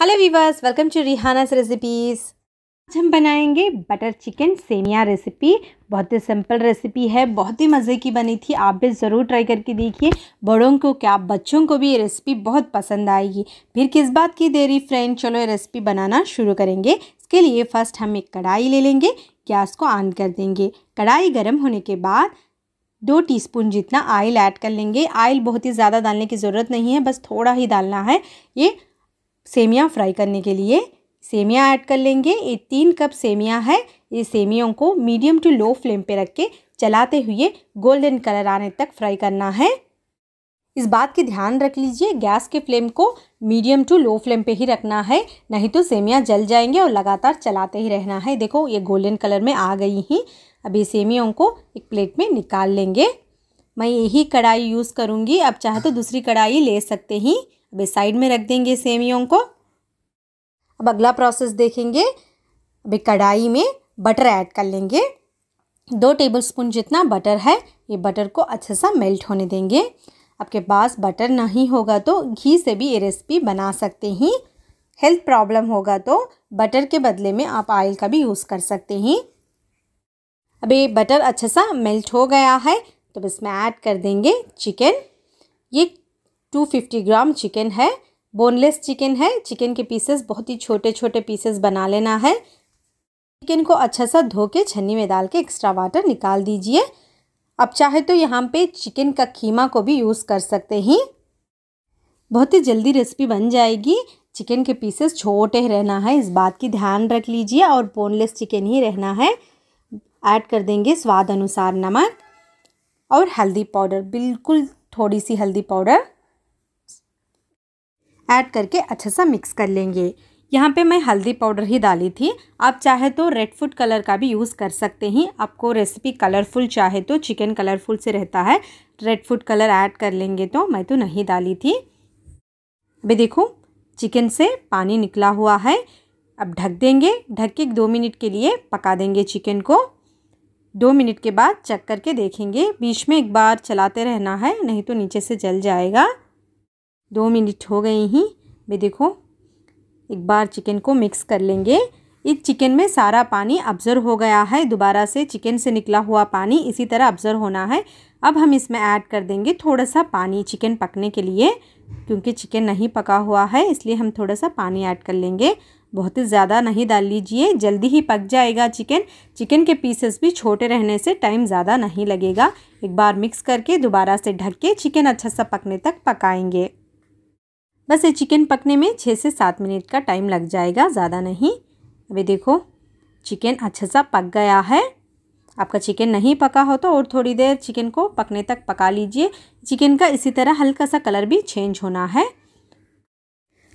hello viewers welcome to Rihana's recipes आज हम बनाएंगे बटर चिकन सेमिया रेसिपी बहुत ही सिंपल रेसिपी है बहुत ही मज़े की बनी थी आप भी ज़रूर ट्राई करके देखिए बड़ों को क्या बच्चों को भी ये रेसिपी बहुत पसंद आएगी फिर किस बात की देरी फ्रेंड चलो ये रेसिपी बनाना शुरू करेंगे इसके लिए फ़र्स्ट हम एक कढ़ाई ले लेंगे गैस को ऑन कर देंगे कढ़ाई गर्म होने के बाद दो टीस्पून जितना आयल ऐड कर लेंगे आयल बहुत ही ज़्यादा डालने की ज़रूरत नहीं है बस थोड़ा ही डालना है ये सेमियाँ फ्राई करने के लिए सेमियाँ ऐड कर लेंगे ये तीन कप सेमियाँ है ये सेमियों को मीडियम टू लो फ्लेम पे रख के चलाते हुए गोल्डन कलर आने तक फ्राई करना है इस बात की ध्यान रख लीजिए गैस के फ्लेम को मीडियम टू लो फ्लेम पे ही रखना है नहीं तो सेमियाँ जल जाएंगे और लगातार चलाते ही रहना है देखो ये गोल्डन कलर में आ गई ही अब ये सेमियों को एक प्लेट में निकाल लेंगे मैं यही कढ़ाई यूज़ करूँगी अब चाहे तो दूसरी कढ़ाई ले सकते हैं अब साइड में रख देंगे सेवियों को अब अगला प्रोसेस देखेंगे अभी कढ़ाई में बटर ऐड कर लेंगे दो टेबलस्पून जितना बटर है ये बटर को अच्छे सा मेल्ट होने देंगे आपके पास बटर नहीं होगा तो घी से भी ये रेसिपी बना सकते हैं हेल्थ प्रॉब्लम होगा तो बटर के बदले में आप ऑयल का भी यूज़ कर सकते हैं अभी बटर अच्छे सा मेल्ट हो गया है तो इसमें ऐड कर देंगे चिकन ये 250 ग्राम चिकन है बोनलेस चिकन है चिकन के पीसेस बहुत ही छोटे छोटे पीसेस बना लेना है चिकन को अच्छा सा धो के छन्नी में डाल के एक्स्ट्रा वाटर निकाल दीजिए अब चाहे तो यहाँ पे चिकन का खीमा को भी यूज़ कर सकते हैं बहुत ही जल्दी रेसिपी बन जाएगी चिकन के पीसेस छोटे रहना है इस बात की ध्यान रख लीजिए और बोनलेस चिकन ही रहना है ऐड कर देंगे स्वाद अनुसार नमक और हल्दी पाउडर बिल्कुल थोड़ी सी हल्दी पाउडर ऐड करके अच्छा सा मिक्स कर लेंगे यहाँ पे मैं हल्दी पाउडर ही डाली थी आप चाहे तो रेड फूड कलर का भी यूज़ कर सकते हैं आपको रेसिपी कलरफुल चाहे तो चिकन कलरफुल से रहता है रेड फूड कलर ऐड कर लेंगे तो मैं तो नहीं डाली थी अभी देखो चिकन से पानी निकला हुआ है अब ढक देंगे ढक के दो मिनट के लिए पका देंगे चिकन को दो मिनट के बाद चेक करके देखेंगे बीच में एक बार चलाते रहना है नहीं तो नीचे से जल जाएगा दो मिनट हो गए ही वे देखो एक बार चिकन को मिक्स कर लेंगे इस चिकन में सारा पानी ऑब्ज़र्व हो गया है दोबारा से चिकन से निकला हुआ पानी इसी तरह अब्ज़र्व होना है अब हम इसमें ऐड कर देंगे थोड़ा सा पानी चिकन पकने के लिए क्योंकि चिकन नहीं पका हुआ है इसलिए हम थोड़ा सा पानी ऐड कर लेंगे बहुत ही ज़्यादा नहीं डाल लीजिए जल्दी ही पक जाएगा चिकन चिकन के पीसेस भी छोटे रहने से टाइम ज़्यादा नहीं लगेगा एक बार मिक्स करके दोबारा से ढक के चिकन अच्छा सा पकने तक पकाएंगे बस ये चिकन पकने में छः से सात मिनट का टाइम लग जाएगा ज़्यादा नहीं अभी देखो चिकन अच्छा सा पक गया है आपका चिकन नहीं पका हो तो और थोड़ी देर चिकन को पकने तक पका लीजिए चिकन का इसी तरह हल्का सा कलर भी चेंज होना है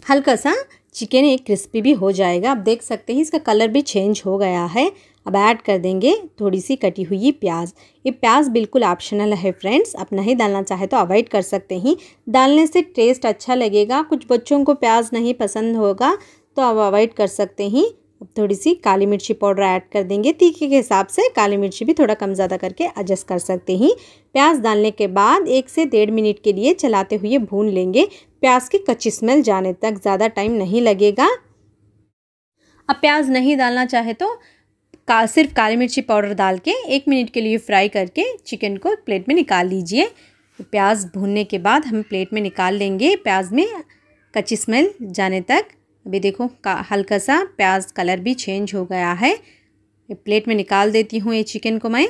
हल्का सा चिकन एक क्रिस्पी भी हो जाएगा आप देख सकते हैं इसका कलर भी चेंज हो गया है अब ऐड कर देंगे थोड़ी सी कटी हुई प्याज ये प्याज बिल्कुल ऑप्शनल है फ्रेंड्स आप नहीं डालना चाहे तो अवॉइड कर सकते हैं डालने से टेस्ट अच्छा लगेगा कुछ बच्चों को प्याज नहीं पसंद होगा तो आप अवॉइड कर सकते हैं अब थोड़ी सी काली मिर्ची पाउडर ऐड कर देंगे तीखे के हिसाब से काली मिर्ची भी थोड़ा कम ज़्यादा करके एडजस्ट कर सकते हैं प्याज डालने के बाद एक से डेढ़ मिनट के लिए चलाते हुए भून लेंगे प्याज की कच्ची स्मेल जाने तक ज़्यादा टाइम नहीं लगेगा अब प्याज नहीं डालना चाहे तो का सिर्फ काली मिर्ची पाउडर डाल के एक मिनट के लिए फ्राई करके चिकन को प्लेट में निकाल लीजिए तो प्याज भूनने के बाद हम प्लेट में निकाल लेंगे प्याज में कच्ची स्मेल जाने तक अभी देखो का हल्का सा प्याज कलर भी चेंज हो गया है प्लेट में निकाल देती हूँ ये चिकन को मैं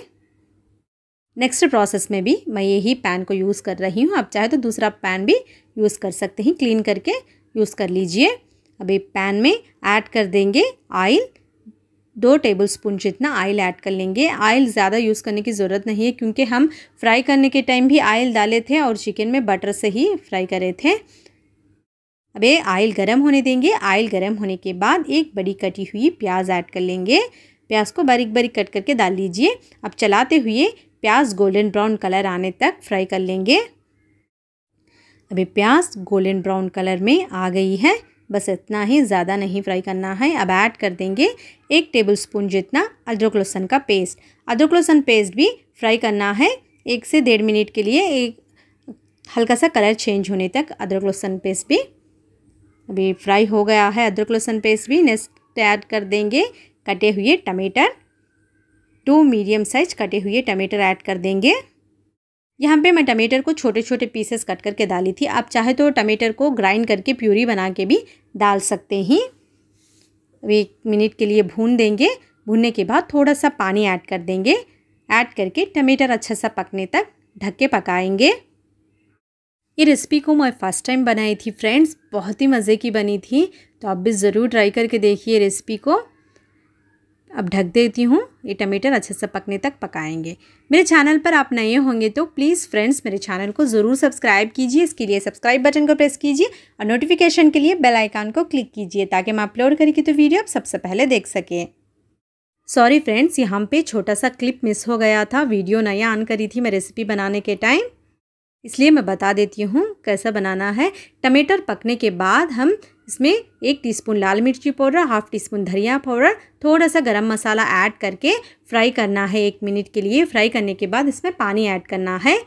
नेक्स्ट प्रोसेस में भी मैं यही पैन को यूज़ कर रही हूँ आप चाहे तो दूसरा पैन भी यूज़ कर सकते हैं क्लीन करके यूज़ कर लीजिए अभी पैन में ऐड कर देंगे ऑयल दो टेबल स्पून जितना ऑयल ऐड कर लेंगे ऑयल ज़्यादा यूज़ करने की ज़रूरत नहीं है क्योंकि हम फ्राई करने के टाइम भी ऑयल डाले थे और चिकन में बटर से ही फ्राई करे थे अबे ऑयल गरम होने देंगे ऑयल गरम होने के बाद एक बड़ी कटी हुई प्याज ऐड कर लेंगे प्याज को बारीक बारीक कट करके डाल लीजिए अब चलाते हुए प्याज गोल्डन ब्राउन कलर आने तक फ्राई कर लेंगे अभी प्याज गोल्डन ब्राउन कलर में आ गई है बस इतना ही ज़्यादा नहीं फ्राई करना है अब ऐड कर देंगे एक टेबल स्पून जितना अदरक लहसुन का पेस्ट अदरक लहसुन पेस्ट भी फ्राई करना है एक से डेढ़ मिनट के लिए एक हल्का सा कलर चेंज होने तक अदरक लहसुन पेस्ट भी अभी फ्राई हो गया है अदरक लहसुन पेस्ट भी नेक्स्ट ऐड कर देंगे कटे हुए टमाटर टू मीडियम साइज कटे हुए टमाटर ऐड कर देंगे यहाँ पे मैं टमाटर को छोटे छोटे पीसेस कट करके डाली थी आप चाहे तो टमाटर को ग्राइंड करके प्यूरी बना के भी डाल सकते हैं अब एक मिनट के लिए भून देंगे भूनने के बाद थोड़ा सा पानी ऐड कर देंगे ऐड करके टमाटर अच्छा सा पकने तक ढक के पकाएंगे ये रेसिपी को मैं फ़र्स्ट टाइम बनाई थी फ्रेंड्स बहुत ही मज़े की बनी थी तो आप भी ज़रूर ट्राई करके देखिए रेसिपी को अब ढक देती हूँ ये टमाटर अच्छे से पकने तक पकाएंगे मेरे चैनल पर आप नए होंगे तो प्लीज़ फ्रेंड्स मेरे चैनल को ज़रूर सब्सक्राइब कीजिए इसके लिए सब्सक्राइब बटन को प्रेस कीजिए और नोटिफिकेशन के लिए बेल आइकान को क्लिक कीजिए ताकि मैं अपलोड करेंगी तो वीडियो आप सबसे पहले देख सकें सॉरी फ्रेंड्स यहाँ पर छोटा सा क्लिप मिस हो गया था वीडियो नया ऑन करी थी मैं रेसिपी बनाने के टाइम इसलिए मैं बता देती हूँ कैसा बनाना है टमाटर पकने के बाद हम इसमें एक टीस्पून लाल मिर्ची पाउडर हाफ टी स्पून धनिया पाउडर थोड़ा सा गरम मसाला ऐड करके फ्राई करना है एक मिनट के लिए फ्राई करने के बाद इसमें पानी ऐड करना है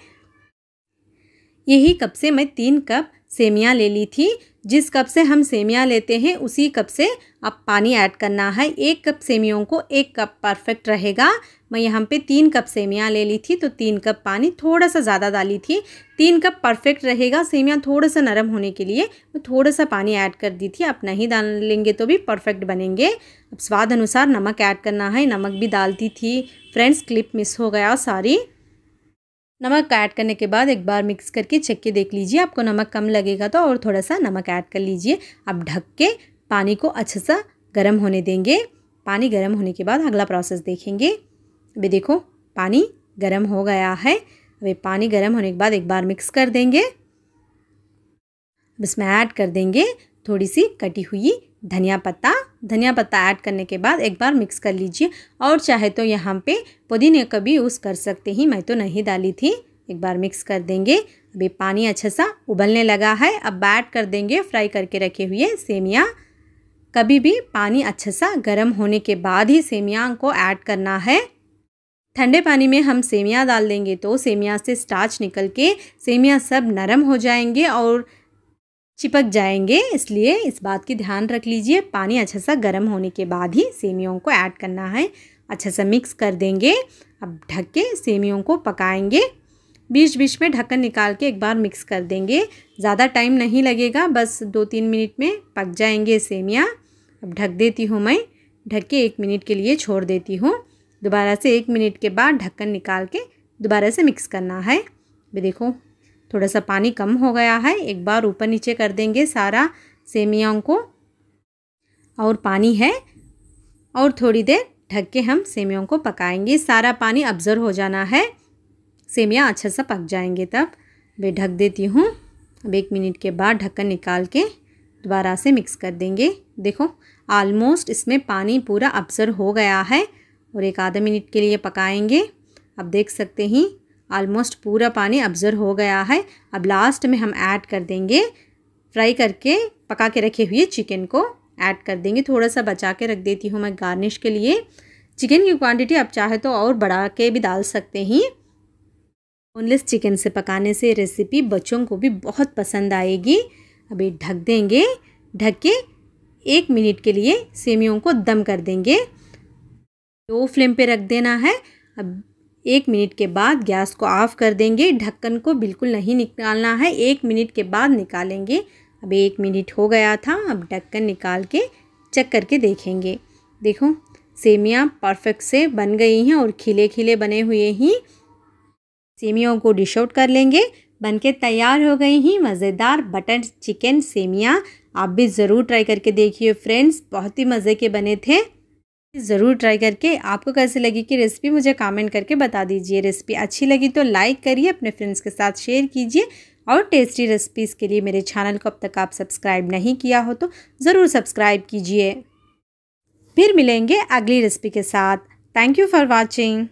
यही कप से मैं तीन कप सेमियाँ ले ली थी जिस कप से हम सेमियाँ लेते हैं उसी कप से अब पानी ऐड करना है एक कप सेमियों को एक कप परफेक्ट रहेगा मैं यहाँ पे तीन कप सेमियाँ ले ली थी तो तीन कप पानी थोड़ा सा ज़्यादा डाली थी तीन कप परफेक्ट रहेगा सेमियाँ थोड़ा सा नरम होने के लिए मैं थोड़ा सा पानी ऐड कर दी थी आप नहीं डाल लेंगे तो भी परफेक्ट बनेंगे अब स्वाद अनुसार नमक ऐड करना है नमक भी डालती थी फ्रेंड्स क्लिप मिस हो गया सारी नमक ऐड करने के बाद एक बार मिक्स करके चेक के देख लीजिए आपको नमक कम लगेगा तो और थोड़ा सा नमक ऐड कर लीजिए आप ढक के पानी को अच्छे सा गर्म होने देंगे पानी गर्म होने के बाद अगला प्रोसेस देखेंगे अभी देखो पानी गर्म हो गया है अभी पानी गर्म होने के बाद एक बार मिक्स कर देंगे अब इसमें ऐड कर देंगे थोड़ी सी कटी हुई धनिया पत्ता धनिया पत्ता ऐड करने के बाद एक बार मिक्स कर लीजिए और चाहे तो यहाँ पे पुदीने का भी यूज़ कर सकते हैं मैं तो नहीं डाली थी एक बार मिक्स कर देंगे अभी पानी अच्छा सा उबलने लगा है अब ऐड कर देंगे फ्राई करके रखे हुए सेमिया कभी भी पानी अच्छा सा गर्म होने के बाद ही सेमिया को ऐड करना है ठंडे पानी में हम सेमिया डाल देंगे तो सेमिया से स्टार्च निकल के सेमिया सब नरम हो जाएंगे और चिपक जाएंगे इसलिए इस बात की ध्यान रख लीजिए पानी अच्छा सा गर्म होने के बाद ही सेमियों को ऐड करना है अच्छा सा मिक्स कर देंगे अब ढक के सेमियों को पकाएंगे बीच बीच में ढक्कन निकाल के एक बार मिक्स कर देंगे ज़्यादा टाइम नहीं लगेगा बस दो तीन मिनट में पक जाएंगे सेमियाँ अब ढक देती हूँ मैं ढक के एक मिनट के लिए छोड़ देती हूँ दोबारा से एक मिनट के बाद ढक्कन निकाल के दोबारा से मिक्स करना है देखो थोड़ा सा पानी कम हो गया है एक बार ऊपर नीचे कर देंगे सारा सेमियाओं को और पानी है और थोड़ी देर ढक के हम सेमियों को पकाएंगे सारा पानी ऑब्जर्व हो जाना है सेमियाँ अच्छा सा पक जाएंगे तब मैं ढक देती हूँ अब एक मिनट के बाद ढक्कन निकाल के दोबारा से मिक्स कर देंगे देखो आलमोस्ट इसमें पानी पूरा ऑब्जर्व हो गया है और एक आधा मिनट के लिए पकाएंगे अब देख सकते हैं ऑलमोस्ट पूरा पानी ऑब्ज़र्व हो गया है अब लास्ट में हम ऐड कर देंगे फ्राई करके पका के रखे हुए चिकन को ऐड कर देंगे थोड़ा सा बचा के रख देती हूँ मैं गार्निश के लिए चिकन की क्वांटिटी आप चाहे तो और बढ़ा के भी डाल सकते हैं बोनलेस चिकन से पकाने से रेसिपी बच्चों को भी बहुत पसंद आएगी अभी ढक देंगे ढक के एक मिनट के लिए सेमियों को दम कर देंगे लो फ्लेम पे रख देना है अब एक मिनट के बाद गैस को ऑफ कर देंगे ढक्कन को बिल्कुल नहीं निकालना है एक मिनट के बाद निकालेंगे अब एक मिनट हो गया था अब ढक्कन निकाल के चेक करके देखेंगे देखो सेमियाँ परफेक्ट से बन गई हैं और खिले खिले बने हुए ही सेमियों को डिश आउट कर लेंगे बनके तैयार हो गई ही मज़ेदार बटर चिकन सेमियाँ आप भी ज़रूर ट्राई करके देखिए फ्रेंड्स बहुत ही मज़े के बने थे ज़रूर ट्राई करके आपको कैसे लगी कि रेसिपी मुझे कमेंट करके बता दीजिए रेसिपी अच्छी लगी तो लाइक करिए अपने फ्रेंड्स के साथ शेयर कीजिए और टेस्टी रेसिपीज़ के लिए मेरे चैनल को अब तक आप सब्सक्राइब नहीं किया हो तो ज़रूर सब्सक्राइब कीजिए फिर मिलेंगे अगली रेसिपी के साथ थैंक यू फॉर वॉचिंग